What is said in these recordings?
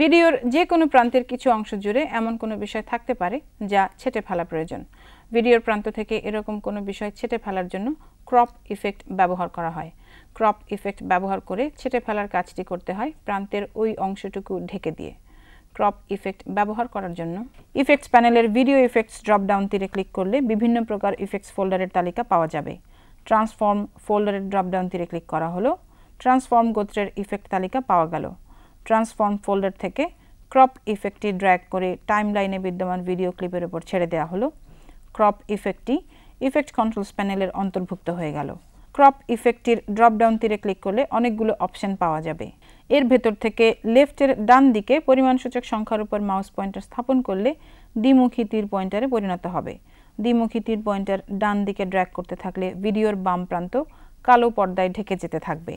ভিডিওর যে কোনো প্রান্তের কিছু অংশ জুড়ে এমন কোনো বিষয় থাকতে পারে যা ছেটে ফেলা প্রয়োজন ভিডিওর প্রান্ত থেকে এরকম কোনো বিষয় ছেটে ফেলার জন্য ক্রপ ইফেক্ট ব্যবহার করা হয় ক্রপ ইফেক্ট ব্যবহার করে ছেটে ফেলার কাজটি করতে হয় প্রান্তের ওই অংশটুকু ঢেকে দিয়ে ক্রপ ইফেক্ট ব্যবহার করার জন্য ইফেক্টস প্যানেলের ভিডিও ইফেক্টস ড্রপডাউন তীরে ক্লিক করলে বিভিন্ন প্রকার ইফেক্টস ফোল্ডারের তালিকা পাওয়া যাবে ট্রান্সফর্ম ফোল্ডারের ড্রপডাউন তীরে ক্লিক করা হলো ট্রান্সফর্ম গোত্রের ইফেক্ট তালিকা পাওয়া গেল ট্রান্সফর্ম ফোল্ডার থেকে ক্রপ ইফেক্টটি ড্র্যাগ করে টাইমলাইনে বিদ্যমান ভিডিও ক্লিপের উপর ছেড়ে দেওয়া হলো ক্রপ ইফেক্টটি ইফেক্ট কন্ট্রোলস প্যানেলের অন্তর্ভুক্ত হয়ে গেল ক্রপ ইফেক্টটির ড্রপডাউন তীরে ক্লিক করলে অনেকগুলো অপশন পাওয়া যাবে এর ভেতর থেকে লেফটের ডান দিকে পরিমাণসূচক সংখ্যার উপর মাউস পয়েন্টার স্থাপন করলে দ্বিমুখী তীর পয়েন্টারে পরিণত হবে দ্বিমুখী তীর পয়েন্টার ডান দিকে ড্র্যাগ করতে থাকলে ভিডিওর বাম প্রান্ত কালো পর্দায় ঢেকে যেতে থাকবে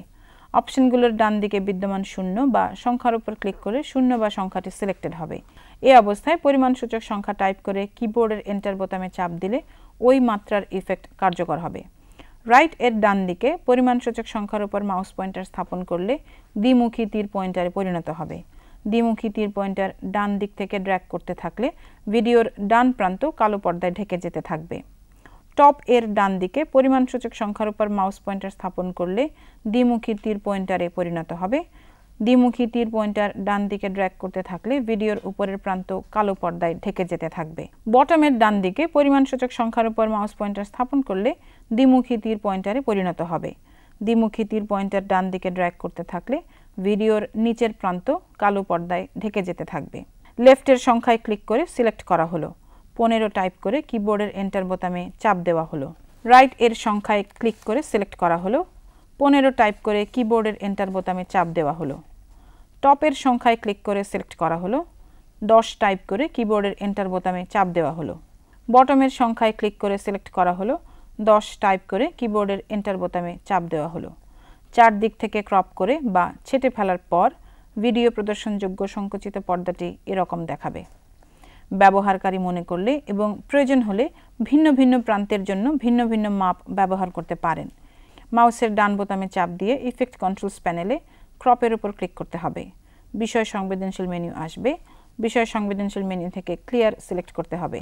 অপশনগুলোর ডান দিকে বিদ্যমান শূন্য বা সংখ্যার উপর ক্লিক করে শূন্য বা সংখ্যাটি সিলেক্টেড হবে এ অবস্থায় পরিমাণসূচক সংখ্যা টাইপ করে কিবোর্ডের এন্টার বোতামে চাপ দিলে ওই মাত্রার ইফেক্ট কার্যকর হবে রাইট এর ডান দিকে পরিমাণসূচক সংখ্যার উপর মাউস পয়েন্টার স্থাপন করলে দ্বিমুখী তীর পয়েন্টারে পরিণত হবে দ্বিমুখী তীর পয়েন্টার ডান দিক থেকে ড্র্যাক করতে থাকলে ভিডিওর ডান প্রান্ত কালো পর্দায় ঢেকে যেতে থাকবে টপ এর ডান দিকে পরিমাণসূচক সংখ্যার উপর মাউস পয়েন্টার স্থাপন করলে দ্বিমুখী তীর পয়েন্টারে পরিণত হবে দ্বিমুখী তীর পয়েন্টার ডান দিকে ড্র্যাক করতে থাকলে ভিডিওর উপরের প্রান্ত কালো পর্দায় ঢেকে যেতে থাকবে বটমের ডান দিকে পরিমাণসূচক সংখ্যার উপর মাউস পয়েন্টার স্থাপন করলে দ্বিমুখী তীর পয়েন্টারে পরিণত হবে দ্বিমুখী তীর পয়েন্টার ডান দিকে ড্র্যাক করতে থাকলে ভিডিওর নিচের প্রান্ত কালো পর্দায় ঢেকে যেতে থাকবে লেফটের সংখ্যায় ক্লিক করে সিলেক্ট করা হলো পনেরো টাইপ করে কিবোর্ডের এন্টার বোতামে চাপ দেওয়া হলো রাইট এর সংখ্যায় ক্লিক করে সিলেক্ট করা হলো পনেরো টাইপ করে কিবোর্ডের এন্টার বোতামে চাপ দেওয়া হলো টপের সংখ্যায় ক্লিক করে সিলেক্ট করা হলো দশ টাইপ করে কিবোর্ডের এন্টার বোতামে চাপ দেওয়া হলো বটমের সংখ্যায় ক্লিক করে সিলেক্ট করা হলো দশ টাইপ করে কিবোর্ডের এন্টার বোতামে চাপ দেওয়া হলো চারদিক থেকে ক্রপ করে বা ছেটে ফেলার পর ভিডিও প্রদর্শনযোগ্য সংকুচিত পর্দাটি এরকম দেখাবে ব্যবহারকারী মনে করলে এবং প্রয়োজন হলে ভিন্ন ভিন্ন প্রান্তের জন্য ভিন্ন ভিন্ন মাপ ব্যবহার করতে পারেন মাউসের ডান বোতামে চাপ দিয়ে ইফেক্ট কন্ট্রোলস প্যানেলে ক্রপের উপর ক্লিক করতে হবে বিষয় সংবেদনশীল মেনু আসবে বিষয় সংবেদনশীল মেনু থেকে ক্লিয়ার সিলেক্ট করতে হবে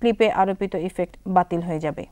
ক্লিপে আরোপিত ইফেক্ট বাতিল হয়ে যাবে